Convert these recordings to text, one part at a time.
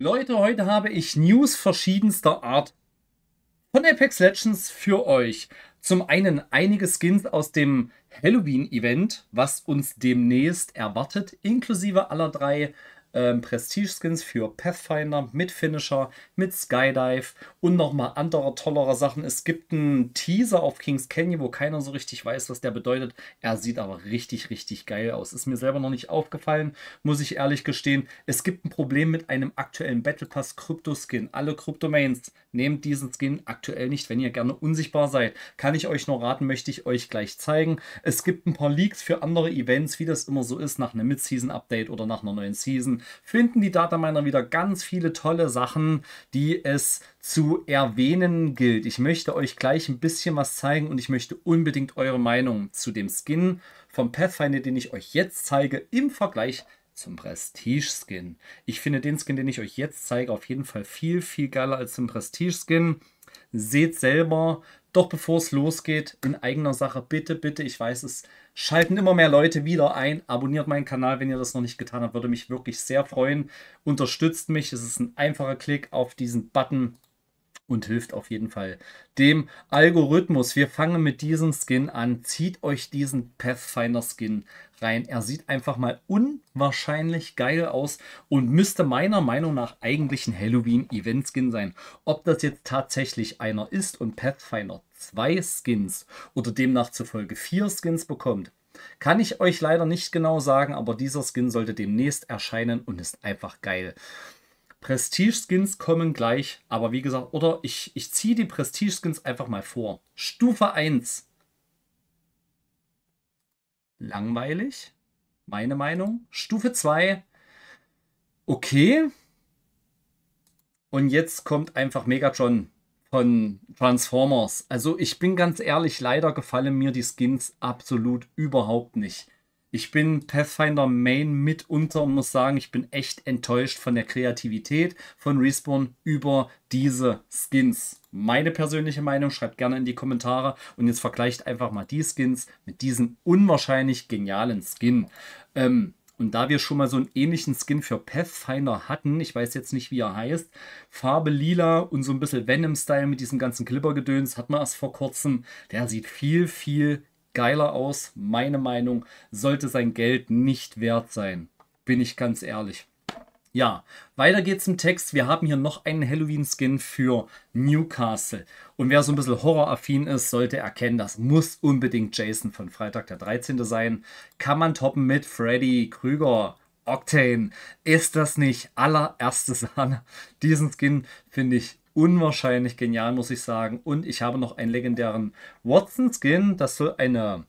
Leute, heute habe ich News verschiedenster Art von Apex Legends für euch. Zum einen einige Skins aus dem Halloween-Event, was uns demnächst erwartet, inklusive aller drei ähm, Prestige-Skins für Pathfinder mit Finisher, mit Skydive und nochmal anderer tollerer Sachen. Es gibt einen Teaser auf Kings Canyon, wo keiner so richtig weiß, was der bedeutet. Er sieht aber richtig, richtig geil aus. Ist mir selber noch nicht aufgefallen, muss ich ehrlich gestehen. Es gibt ein Problem mit einem aktuellen Battle Pass Krypto-Skin. Alle Kryptomains nehmt diesen Skin aktuell nicht, wenn ihr gerne unsichtbar seid. Kann ich euch nur raten, möchte ich euch gleich zeigen. Es gibt ein paar Leaks für andere Events, wie das immer so ist, nach einem Mid-Season-Update oder nach einer neuen Season finden die Dataminer wieder ganz viele tolle Sachen, die es zu erwähnen gilt. Ich möchte euch gleich ein bisschen was zeigen und ich möchte unbedingt eure Meinung zu dem Skin vom Pathfinder, den ich euch jetzt zeige, im Vergleich zum Prestige-Skin. Ich finde den Skin, den ich euch jetzt zeige, auf jeden Fall viel, viel geiler als zum Prestige-Skin. Seht selber, doch bevor es losgeht, in eigener Sache, bitte, bitte, ich weiß es, schalten immer mehr Leute wieder ein. Abonniert meinen Kanal, wenn ihr das noch nicht getan habt, würde mich wirklich sehr freuen. Unterstützt mich, es ist ein einfacher Klick auf diesen Button und hilft auf jeden Fall dem Algorithmus. Wir fangen mit diesem Skin an. Zieht euch diesen Pathfinder Skin rein. Er sieht einfach mal unwahrscheinlich geil aus und müsste meiner Meinung nach eigentlich ein Halloween Event Skin sein. Ob das jetzt tatsächlich einer ist und Pathfinder zwei Skins oder demnach zufolge vier Skins bekommt, kann ich euch leider nicht genau sagen, aber dieser Skin sollte demnächst erscheinen und ist einfach geil. Prestige-Skins kommen gleich, aber wie gesagt, oder ich, ich ziehe die Prestige-Skins einfach mal vor. Stufe 1. Langweilig, meine Meinung. Stufe 2. Okay. Und jetzt kommt einfach Megatron von Transformers. Also ich bin ganz ehrlich, leider gefallen mir die Skins absolut überhaupt nicht. Ich bin Pathfinder Main mitunter und muss sagen, ich bin echt enttäuscht von der Kreativität von Respawn über diese Skins. Meine persönliche Meinung schreibt gerne in die Kommentare und jetzt vergleicht einfach mal die Skins mit diesem unwahrscheinlich genialen Skin. Ähm, und da wir schon mal so einen ähnlichen Skin für Pathfinder hatten, ich weiß jetzt nicht, wie er heißt, Farbe lila und so ein bisschen Venom-Style mit diesem ganzen Clipper-Gedöns, hat man erst vor kurzem. Der sieht viel, viel geiler aus. Meine Meinung sollte sein Geld nicht wert sein. Bin ich ganz ehrlich. Ja, weiter geht's im Text. Wir haben hier noch einen Halloween-Skin für Newcastle. Und wer so ein bisschen horroraffin ist, sollte erkennen, das muss unbedingt Jason von Freitag der 13. sein. Kann man toppen mit Freddy Krüger. Octane. Ist das nicht allererste Sahne? Diesen Skin finde ich unwahrscheinlich genial, muss ich sagen. Und ich habe noch einen legendären Watson-Skin. Das soll eine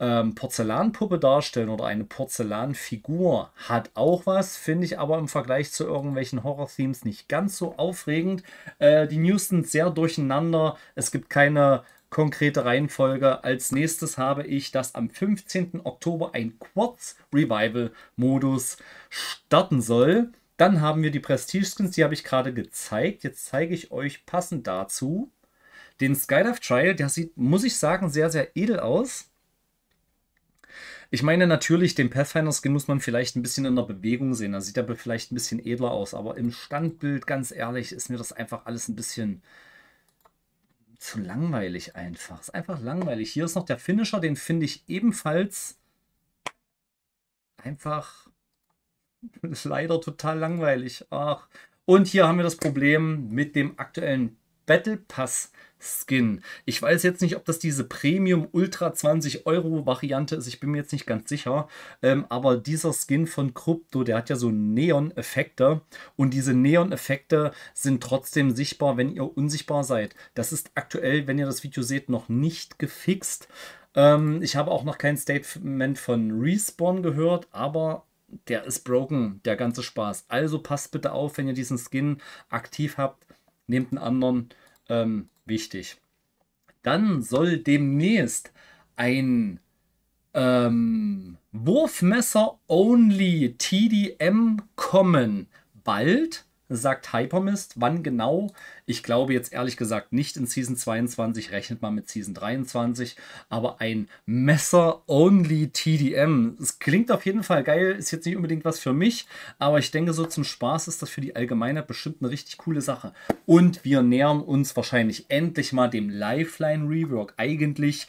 ähm, Porzellanpuppe darstellen oder eine Porzellanfigur. Hat auch was, finde ich aber im Vergleich zu irgendwelchen Horror-Themes nicht ganz so aufregend. Äh, die News sind sehr durcheinander. Es gibt keine konkrete Reihenfolge. Als nächstes habe ich, dass am 15. Oktober ein Quartz Revival Modus starten soll. Dann haben wir die Prestige-Skins, die habe ich gerade gezeigt. Jetzt zeige ich euch passend dazu den Skydive Trial. Der sieht, muss ich sagen, sehr, sehr edel aus. Ich meine natürlich, den Pathfinder-Skin muss man vielleicht ein bisschen in der Bewegung sehen. Da sieht er vielleicht ein bisschen edler aus. Aber im Standbild, ganz ehrlich, ist mir das einfach alles ein bisschen zu langweilig einfach. Ist einfach langweilig. Hier ist noch der Finisher, den finde ich ebenfalls einfach leider total langweilig. Ach. Und hier haben wir das Problem mit dem aktuellen Battle Pass Skin. Ich weiß jetzt nicht, ob das diese Premium Ultra 20 Euro Variante ist. Ich bin mir jetzt nicht ganz sicher. Ähm, aber dieser Skin von Krypto, der hat ja so Neon-Effekte. Und diese Neon-Effekte sind trotzdem sichtbar, wenn ihr unsichtbar seid. Das ist aktuell, wenn ihr das Video seht, noch nicht gefixt. Ähm, ich habe auch noch kein Statement von Respawn gehört, aber der ist broken, der ganze Spaß. Also passt bitte auf, wenn ihr diesen Skin aktiv habt, nehmt einen anderen. Ähm, wichtig. Dann soll demnächst ein ähm, Wurfmesser Only TDM kommen. Bald sagt Hypermist. Wann genau? Ich glaube jetzt ehrlich gesagt nicht in Season 22, rechnet man mit Season 23, aber ein Messer-Only TDM. Es klingt auf jeden Fall geil, ist jetzt nicht unbedingt was für mich, aber ich denke so zum Spaß ist das für die Allgemeinheit bestimmt eine richtig coole Sache. Und wir nähern uns wahrscheinlich endlich mal dem Lifeline-Rework. Eigentlich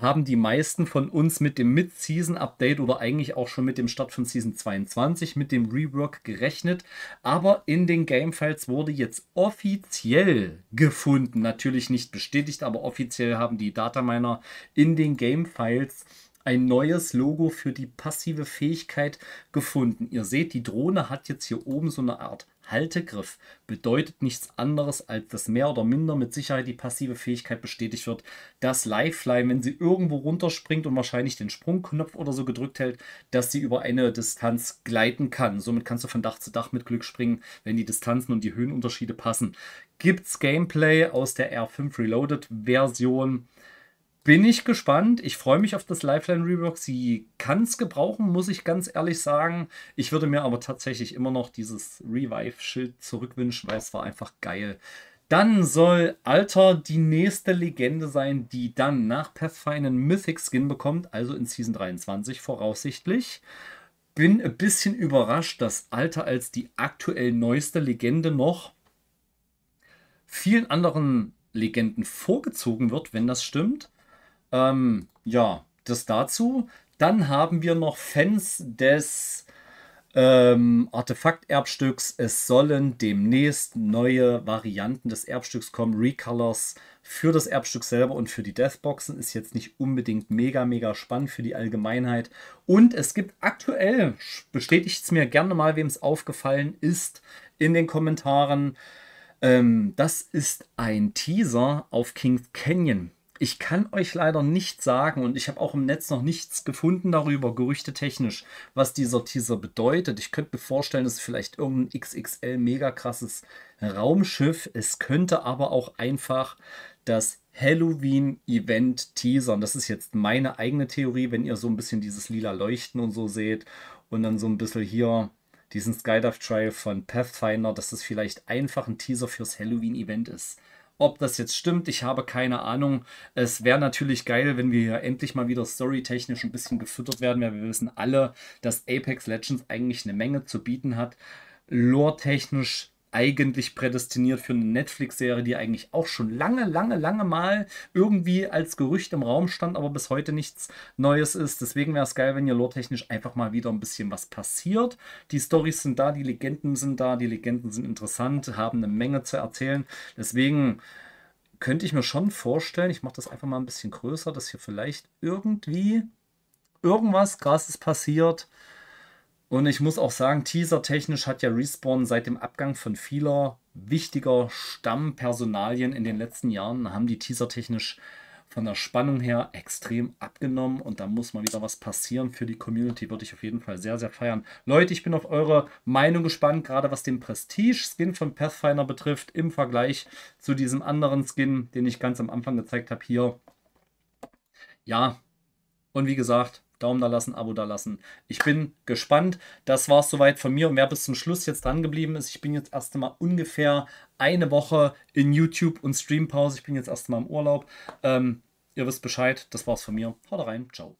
haben die meisten von uns mit dem Mid-Season-Update oder eigentlich auch schon mit dem Start von Season 22, mit dem Rework gerechnet. Aber in den Gamefiles wurde jetzt offiziell gefunden, natürlich nicht bestätigt, aber offiziell haben die Dataminer in den Gamefiles ein neues Logo für die passive Fähigkeit gefunden. Ihr seht, die Drohne hat jetzt hier oben so eine Art Haltegriff bedeutet nichts anderes, als dass mehr oder minder mit Sicherheit die passive Fähigkeit bestätigt wird, dass Lifeline, wenn sie irgendwo runterspringt und wahrscheinlich den Sprungknopf oder so gedrückt hält, dass sie über eine Distanz gleiten kann. Somit kannst du von Dach zu Dach mit Glück springen, wenn die Distanzen und die Höhenunterschiede passen. Gibt's Gameplay aus der R5 Reloaded Version? bin ich gespannt. Ich freue mich auf das Lifeline Rework. Sie kann es gebrauchen, muss ich ganz ehrlich sagen. Ich würde mir aber tatsächlich immer noch dieses Revive-Schild zurückwünschen, weil es war einfach geil. Dann soll Alter die nächste Legende sein, die dann nach Pathfinder Mythic Skin bekommt, also in Season 23 voraussichtlich. Bin ein bisschen überrascht, dass Alter als die aktuell neueste Legende noch vielen anderen Legenden vorgezogen wird, wenn das stimmt. Ähm, ja, das dazu. Dann haben wir noch Fans des ähm, Artefakt-Erbstücks. Es sollen demnächst neue Varianten des Erbstücks kommen, Recolors für das Erbstück selber und für die Deathboxen. Ist jetzt nicht unbedingt mega, mega spannend für die Allgemeinheit. Und es gibt aktuell, bestätigt es mir gerne mal, wem es aufgefallen ist, in den Kommentaren. Ähm, das ist ein Teaser auf Kings Canyon ich kann euch leider nicht sagen und ich habe auch im Netz noch nichts gefunden darüber, Gerüchte technisch, was dieser Teaser bedeutet. Ich könnte mir vorstellen, es ist vielleicht irgendein XXL mega krasses Raumschiff. Es könnte aber auch einfach das Halloween-Event teasern. Das ist jetzt meine eigene Theorie, wenn ihr so ein bisschen dieses lila Leuchten und so seht und dann so ein bisschen hier diesen Skydive Trial von Pathfinder, dass das vielleicht einfach ein Teaser fürs Halloween-Event ist. Ob das jetzt stimmt, ich habe keine Ahnung. Es wäre natürlich geil, wenn wir hier endlich mal wieder storytechnisch ein bisschen gefüttert werden, weil wir wissen alle, dass Apex Legends eigentlich eine Menge zu bieten hat. Lore-technisch eigentlich prädestiniert für eine Netflix-Serie, die eigentlich auch schon lange, lange, lange mal irgendwie als Gerücht im Raum stand, aber bis heute nichts Neues ist. Deswegen wäre es geil, wenn hier loretechnisch einfach mal wieder ein bisschen was passiert. Die Storys sind da, die Legenden sind da, die Legenden sind interessant, haben eine Menge zu erzählen. Deswegen könnte ich mir schon vorstellen, ich mache das einfach mal ein bisschen größer, dass hier vielleicht irgendwie irgendwas Krasses passiert. Und ich muss auch sagen, teasertechnisch hat ja Respawn seit dem Abgang von vieler wichtiger Stammpersonalien in den letzten Jahren, haben die teasertechnisch von der Spannung her extrem abgenommen und da muss mal wieder was passieren für die Community, würde ich auf jeden Fall sehr, sehr feiern. Leute, ich bin auf eure Meinung gespannt, gerade was den Prestige-Skin von Pathfinder betrifft, im Vergleich zu diesem anderen Skin, den ich ganz am Anfang gezeigt habe hier. Ja, und wie gesagt, Daumen da lassen, Abo da lassen. Ich bin gespannt. Das war es soweit von mir. Und wer bis zum Schluss jetzt dran geblieben ist, ich bin jetzt erst einmal ungefähr eine Woche in YouTube und Streampause. Ich bin jetzt erst einmal im Urlaub. Ähm, ihr wisst Bescheid. Das war's von mir. Haut rein. Ciao.